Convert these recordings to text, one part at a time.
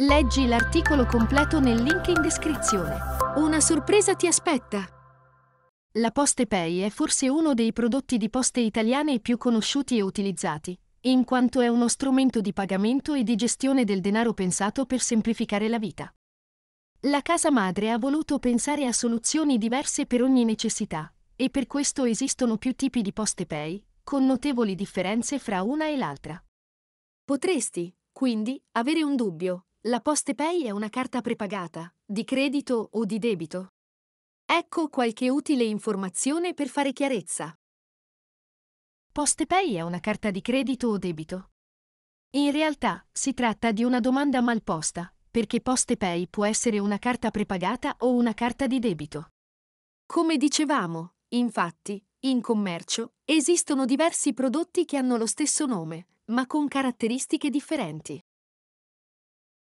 Leggi l'articolo completo nel link in descrizione. Una sorpresa ti aspetta! La Poste Pay è forse uno dei prodotti di poste italiane più conosciuti e utilizzati, in quanto è uno strumento di pagamento e di gestione del denaro pensato per semplificare la vita. La casa madre ha voluto pensare a soluzioni diverse per ogni necessità, e per questo esistono più tipi di Poste Pay, con notevoli differenze fra una e l'altra. Potresti, quindi, avere un dubbio la Poste Pay è una carta prepagata, di credito o di debito? Ecco qualche utile informazione per fare chiarezza. Poste Pay è una carta di credito o debito? In realtà si tratta di una domanda mal posta, perché Poste Pay può essere una carta prepagata o una carta di debito. Come dicevamo, infatti, in commercio esistono diversi prodotti che hanno lo stesso nome, ma con caratteristiche differenti.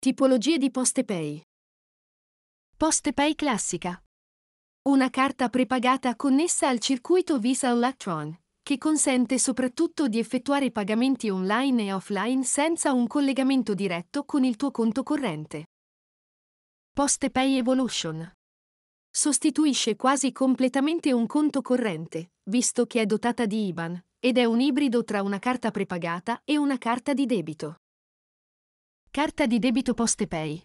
Tipologie di PostePay. PostePay classica. Una carta prepagata connessa al circuito Visa Electron, che consente soprattutto di effettuare pagamenti online e offline senza un collegamento diretto con il tuo conto corrente. PostePay Evolution. Sostituisce quasi completamente un conto corrente, visto che è dotata di IBAN, ed è un ibrido tra una carta prepagata e una carta di debito. Carta di debito PostePay.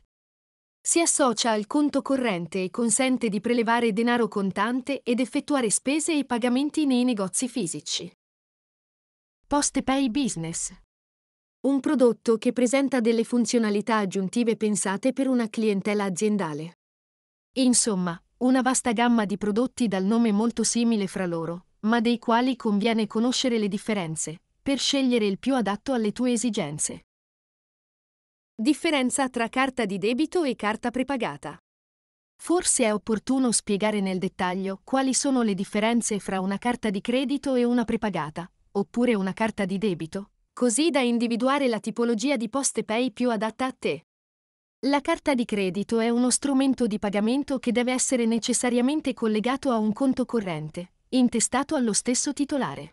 Si associa al conto corrente e consente di prelevare denaro contante ed effettuare spese e pagamenti nei negozi fisici. PostePay Business. Un prodotto che presenta delle funzionalità aggiuntive pensate per una clientela aziendale. Insomma, una vasta gamma di prodotti dal nome molto simile fra loro, ma dei quali conviene conoscere le differenze, per scegliere il più adatto alle tue esigenze. Differenza tra carta di debito e carta prepagata. Forse è opportuno spiegare nel dettaglio quali sono le differenze fra una carta di credito e una prepagata, oppure una carta di debito, così da individuare la tipologia di poste pay più adatta a te. La carta di credito è uno strumento di pagamento che deve essere necessariamente collegato a un conto corrente, intestato allo stesso titolare.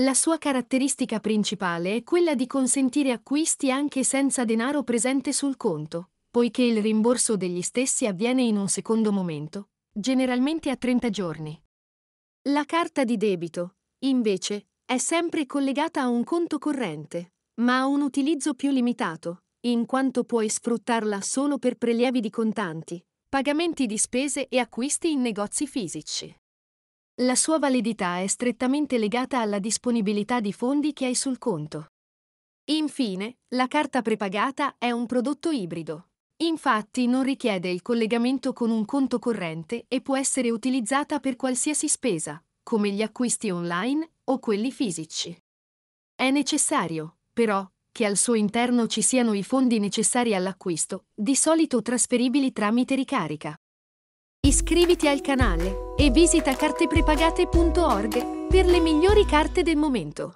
La sua caratteristica principale è quella di consentire acquisti anche senza denaro presente sul conto, poiché il rimborso degli stessi avviene in un secondo momento, generalmente a 30 giorni. La carta di debito, invece, è sempre collegata a un conto corrente, ma ha un utilizzo più limitato, in quanto puoi sfruttarla solo per prelievi di contanti, pagamenti di spese e acquisti in negozi fisici. La sua validità è strettamente legata alla disponibilità di fondi che hai sul conto. Infine, la carta prepagata è un prodotto ibrido. Infatti non richiede il collegamento con un conto corrente e può essere utilizzata per qualsiasi spesa, come gli acquisti online o quelli fisici. È necessario, però, che al suo interno ci siano i fondi necessari all'acquisto, di solito trasferibili tramite ricarica. Iscriviti al canale e visita carteprepagate.org per le migliori carte del momento.